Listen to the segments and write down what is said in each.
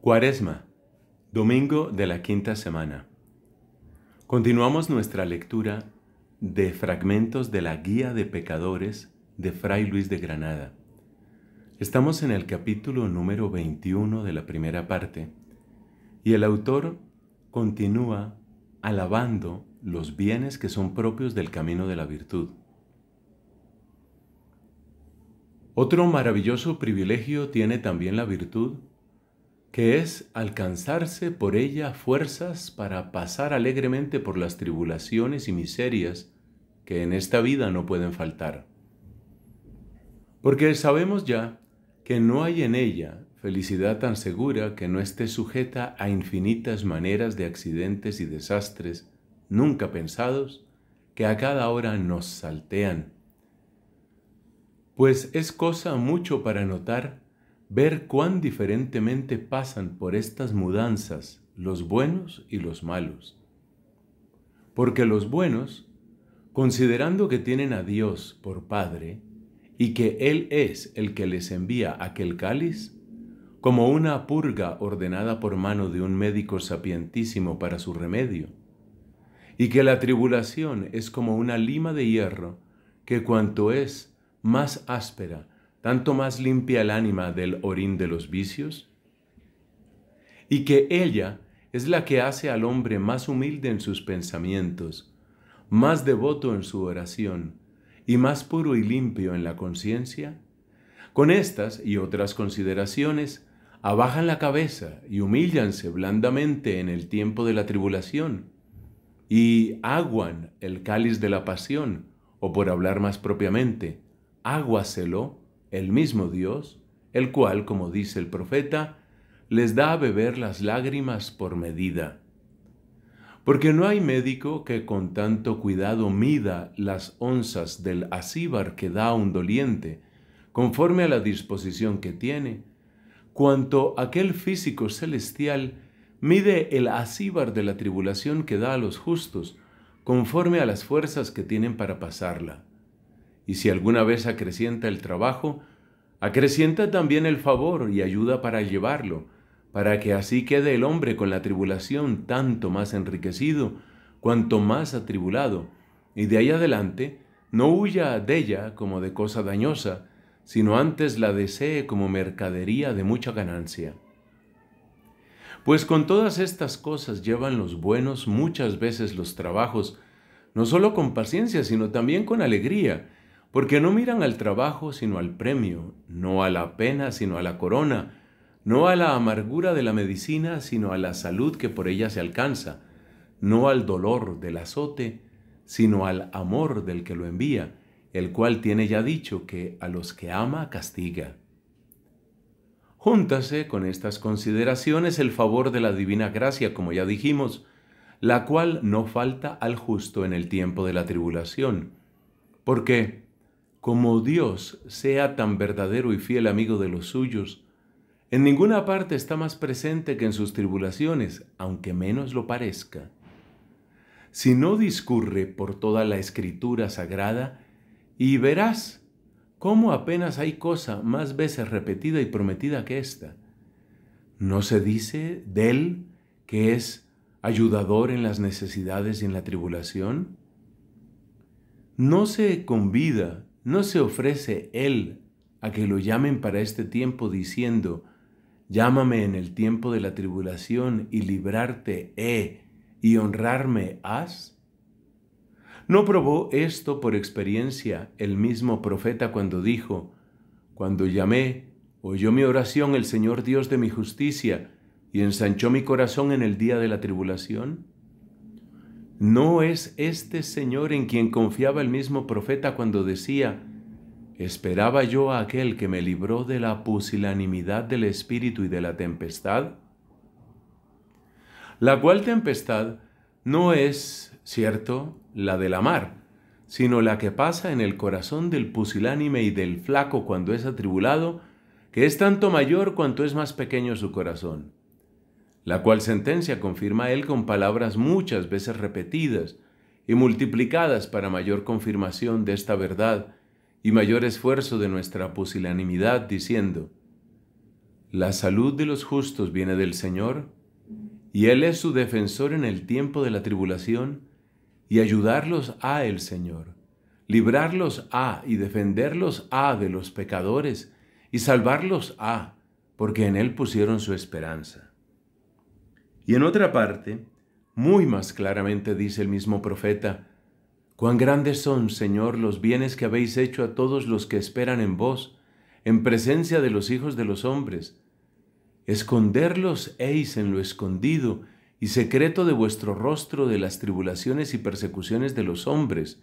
Cuaresma, domingo de la quinta semana. Continuamos nuestra lectura de fragmentos de la Guía de Pecadores de Fray Luis de Granada. Estamos en el capítulo número 21 de la primera parte y el autor continúa alabando los bienes que son propios del camino de la virtud. Otro maravilloso privilegio tiene también la virtud que es alcanzarse por ella fuerzas para pasar alegremente por las tribulaciones y miserias que en esta vida no pueden faltar. Porque sabemos ya que no hay en ella felicidad tan segura que no esté sujeta a infinitas maneras de accidentes y desastres nunca pensados que a cada hora nos saltean. Pues es cosa mucho para notar ver cuán diferentemente pasan por estas mudanzas los buenos y los malos. Porque los buenos, considerando que tienen a Dios por Padre y que Él es el que les envía aquel cáliz, como una purga ordenada por mano de un médico sapientísimo para su remedio, y que la tribulación es como una lima de hierro que cuanto es más áspera tanto más limpia el ánima del orín de los vicios, y que ella es la que hace al hombre más humilde en sus pensamientos, más devoto en su oración y más puro y limpio en la conciencia? Con estas y otras consideraciones, abajan la cabeza y humíllanse blandamente en el tiempo de la tribulación y aguan el cáliz de la pasión, o por hablar más propiamente, aguaselo el mismo Dios, el cual, como dice el profeta, les da a beber las lágrimas por medida. Porque no hay médico que con tanto cuidado mida las onzas del asíbar que da a un doliente, conforme a la disposición que tiene, cuanto aquel físico celestial mide el asíbar de la tribulación que da a los justos, conforme a las fuerzas que tienen para pasarla. Y si alguna vez acrecienta el trabajo, acrecienta también el favor y ayuda para llevarlo, para que así quede el hombre con la tribulación tanto más enriquecido, cuanto más atribulado, y de ahí adelante no huya de ella como de cosa dañosa, sino antes la desee como mercadería de mucha ganancia. Pues con todas estas cosas llevan los buenos muchas veces los trabajos, no solo con paciencia, sino también con alegría, porque no miran al trabajo sino al premio, no a la pena sino a la corona, no a la amargura de la medicina sino a la salud que por ella se alcanza, no al dolor del azote sino al amor del que lo envía, el cual tiene ya dicho que a los que ama castiga. Júntase con estas consideraciones el favor de la divina gracia, como ya dijimos, la cual no falta al justo en el tiempo de la tribulación, porque como Dios sea tan verdadero y fiel amigo de los suyos, en ninguna parte está más presente que en sus tribulaciones, aunque menos lo parezca. Si no discurre por toda la escritura sagrada, y verás cómo apenas hay cosa más veces repetida y prometida que esta. ¿No se dice de él que es ayudador en las necesidades y en la tribulación? ¿No se convida ¿No se ofrece Él a que lo llamen para este tiempo diciendo, llámame en el tiempo de la tribulación y librarte he eh, y honrarme has? ¿No probó esto por experiencia el mismo profeta cuando dijo, cuando llamé, oyó mi oración el Señor Dios de mi justicia y ensanchó mi corazón en el día de la tribulación? ¿No es este Señor en quien confiaba el mismo profeta cuando decía, ¿esperaba yo a aquel que me libró de la pusilanimidad del espíritu y de la tempestad? La cual tempestad no es, cierto, la de la mar, sino la que pasa en el corazón del pusilánime y del flaco cuando es atribulado, que es tanto mayor cuanto es más pequeño su corazón la cual sentencia confirma él con palabras muchas veces repetidas y multiplicadas para mayor confirmación de esta verdad y mayor esfuerzo de nuestra pusilanimidad, diciendo, La salud de los justos viene del Señor, y Él es su defensor en el tiempo de la tribulación, y ayudarlos a el Señor, librarlos a y defenderlos a de los pecadores, y salvarlos a, porque en Él pusieron su esperanza. Y en otra parte, muy más claramente dice el mismo profeta, Cuán grandes son, Señor, los bienes que habéis hecho a todos los que esperan en vos, en presencia de los hijos de los hombres. Esconderlos eis en lo escondido y secreto de vuestro rostro de las tribulaciones y persecuciones de los hombres,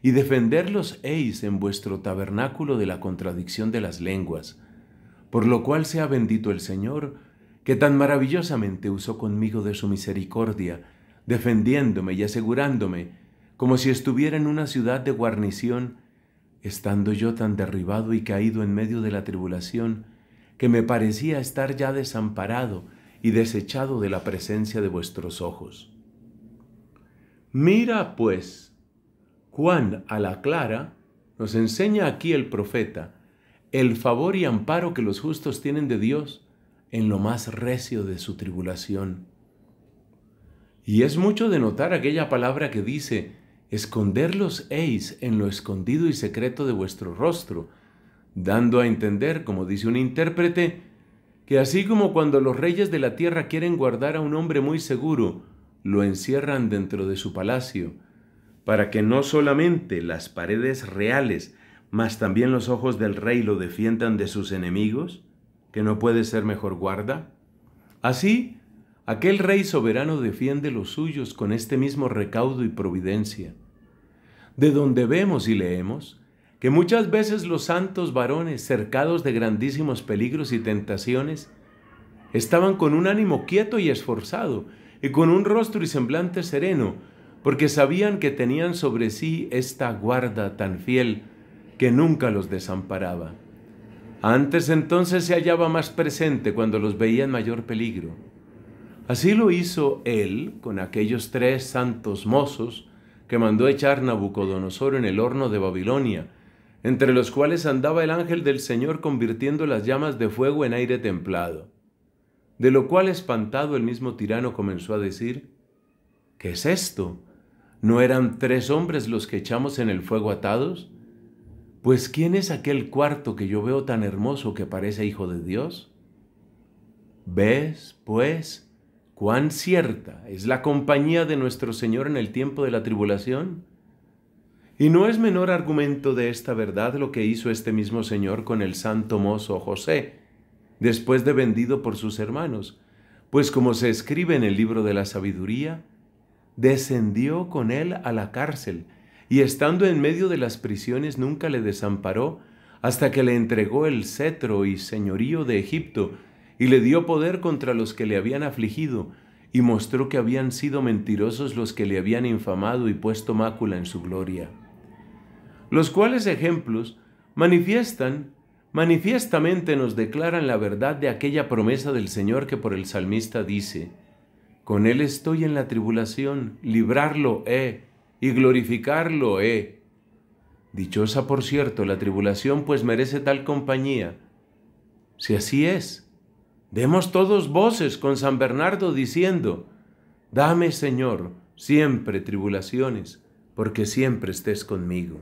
y defenderlos eis en vuestro tabernáculo de la contradicción de las lenguas, por lo cual sea bendito el Señor, que tan maravillosamente usó conmigo de su misericordia, defendiéndome y asegurándome, como si estuviera en una ciudad de guarnición, estando yo tan derribado y caído en medio de la tribulación, que me parecía estar ya desamparado y desechado de la presencia de vuestros ojos. Mira, pues, Juan a la clara nos enseña aquí el profeta el favor y amparo que los justos tienen de Dios en lo más recio de su tribulación. Y es mucho de notar aquella palabra que dice, esconderlos eis en lo escondido y secreto de vuestro rostro, dando a entender, como dice un intérprete, que así como cuando los reyes de la tierra quieren guardar a un hombre muy seguro, lo encierran dentro de su palacio, para que no solamente las paredes reales, mas también los ojos del rey lo defiendan de sus enemigos? que no puede ser mejor guarda? Así, aquel rey soberano defiende los suyos con este mismo recaudo y providencia, de donde vemos y leemos que muchas veces los santos varones, cercados de grandísimos peligros y tentaciones, estaban con un ánimo quieto y esforzado, y con un rostro y semblante sereno, porque sabían que tenían sobre sí esta guarda tan fiel que nunca los desamparaba. Antes entonces se hallaba más presente cuando los veía en mayor peligro. Así lo hizo él con aquellos tres santos mozos que mandó echar Nabucodonosor en el horno de Babilonia, entre los cuales andaba el ángel del Señor convirtiendo las llamas de fuego en aire templado. De lo cual espantado el mismo tirano comenzó a decir, ¿Qué es esto? ¿No eran tres hombres los que echamos en el fuego atados? Pues ¿quién es aquel cuarto que yo veo tan hermoso que parece hijo de Dios? ¿Ves, pues, cuán cierta es la compañía de nuestro Señor en el tiempo de la tribulación? Y no es menor argumento de esta verdad lo que hizo este mismo Señor con el santo mozo José, después de vendido por sus hermanos, pues como se escribe en el libro de la sabiduría, descendió con él a la cárcel, y estando en medio de las prisiones nunca le desamparó hasta que le entregó el cetro y señorío de Egipto y le dio poder contra los que le habían afligido y mostró que habían sido mentirosos los que le habían infamado y puesto mácula en su gloria. Los cuales ejemplos manifiestan, manifiestamente nos declaran la verdad de aquella promesa del Señor que por el salmista dice, con él estoy en la tribulación, librarlo eh, y glorificarlo he. Eh. Dichosa, por cierto, la tribulación, pues merece tal compañía. Si así es, demos todos voces con San Bernardo diciendo, Dame, Señor, siempre tribulaciones, porque siempre estés conmigo.